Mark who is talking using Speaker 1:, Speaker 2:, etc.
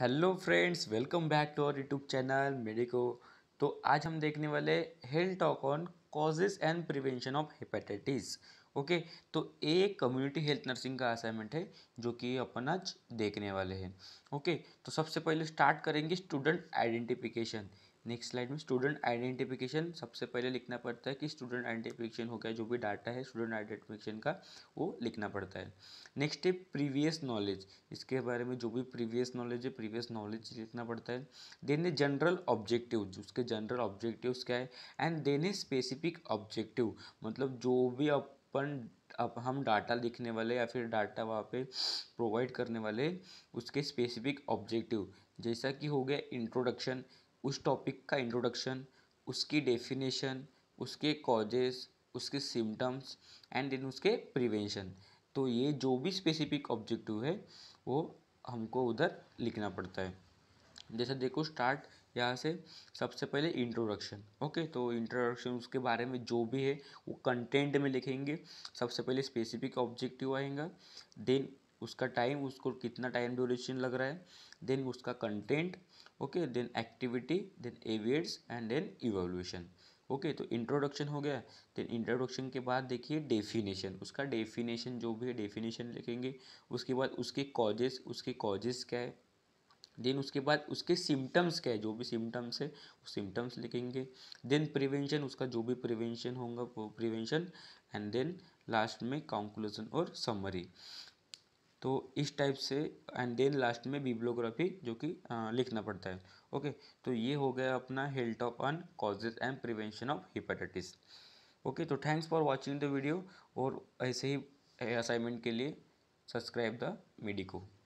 Speaker 1: hello friends welcome back to our YouTube channel Medico तो आज हम देखने वाले health talk on causes and prevention of hepatitis okay तो ये कम्युनिटी हेल्थ नर्सिंग का असाइनमेंट है जो कि अपन आज देखने वाले हैं ओके तो सबसे पहले स्टार्ट करेंगे स्टूडेंट आइडेंटिफिकेशन नेक्स्ट स्लाइड में स्टूडेंट आइडेंटिफिकेशन सबसे पहले लिखना पड़ता है कि स्टूडेंट आइडेंटिफिकेशन हो गया जो भी डाटा है स्टूडेंट आइडेंटिफिकेशन का वो लिखना पड़ता है नेक्स्ट है प्रीवियस नॉलेज इसके बारे में जो भी प्रीवियस नॉलेज है प्रीवियस नॉलेज लिखना पड़ता है देन है जनरल ऑब्जेक्टिव उसके जनरल ऑब्जेक्टिव क्या है एंड देन है स्पेसिफिक ऑब्जेक्टिव मतलब जो भी आप अपन अब हम डाटा लिखने वाले या फिर डाटा वहाँ पे प्रोवाइड करने वाले उसके स्पेसिफिक ऑब्जेक्टिव जैसा कि हो गया इंट्रोडक्शन उस टॉपिक का इंट्रोडक्शन उसकी डेफिनेशन उसके कॉजेस उसके सिम्टम्स एंड देन उसके प्रिवेंशन तो ये जो भी स्पेसिफिक ऑब्जेक्टिव है वो हमको उधर लिखना पड़ता है जैसे देखो स्टार्ट यहाँ से सबसे पहले इंट्रोडक्शन ओके तो इंट्रोडक्शन उसके बारे में जो भी है वो कंटेंट में लिखेंगे सबसे पहले स्पेसिफिक ऑब्जेक्टिव आएगा देन उसका टाइम उसको कितना टाइम ड्यूरेशन लग रहा है देन उसका content okay then activity then AV aids and then evolution okay तो इंट्रोडक्शन हो गया देन इंट्रोडक्शन के बाद देखिए डेफिनेशन उसका डेफिनेशन जो भी है डेफिनेशन लिखेंगे उसके बाद उसके कॉजेस उसके कॉजेस क्या है देन उसके बाद उसके सिम्टम्स क्या है जो भी सिम्टम्स है वो सिम्टम्स लिखेंगे देन प्रिवेंशन उसका जो भी प्रिवेंशन होगा वो प्रिवेंशन एंड देन लास्ट में कंक्लूजन और समरी तो इस टाइप से एंड देन लास्ट में बिब्लोग्राफी जो कि लिखना पड़ता है ओके तो ये हो गया अपना health of on causes and prevention of hepatitis okay तो thanks for watching the video और ऐसे ही असाइनमेंट के लिए सब्सक्राइब द मेडिको